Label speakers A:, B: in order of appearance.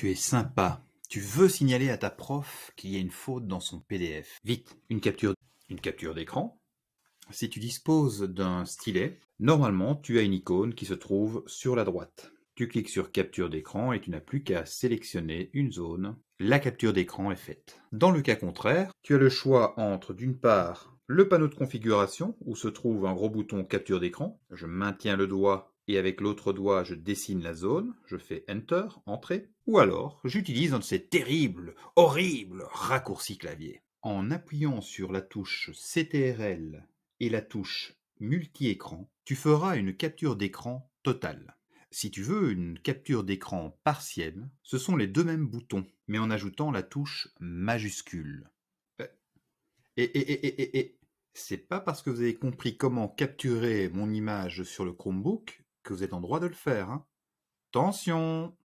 A: Tu es sympa. Tu veux signaler à ta prof qu'il y a une faute dans son PDF. Vite, une capture, une capture d'écran. Si tu disposes d'un stylet, normalement tu as une icône qui se trouve sur la droite. Tu cliques sur capture d'écran et tu n'as plus qu'à sélectionner une zone. La capture d'écran est faite. Dans le cas contraire, tu as le choix entre d'une part le panneau de configuration où se trouve un gros bouton capture d'écran. Je maintiens le doigt et avec l'autre doigt je dessine la zone, je fais Enter, Entrée, ou alors j'utilise un de ces terribles, horribles raccourcis clavier. En appuyant sur la touche CTRL et la touche multi-écran, tu feras une capture d'écran totale. Si tu veux une capture d'écran partielle, ce sont les deux mêmes boutons, mais en ajoutant la touche majuscule. Euh, et, et, et, et c'est pas parce que vous avez compris comment capturer mon image sur le Chromebook que vous êtes en droit de le faire, hein Tension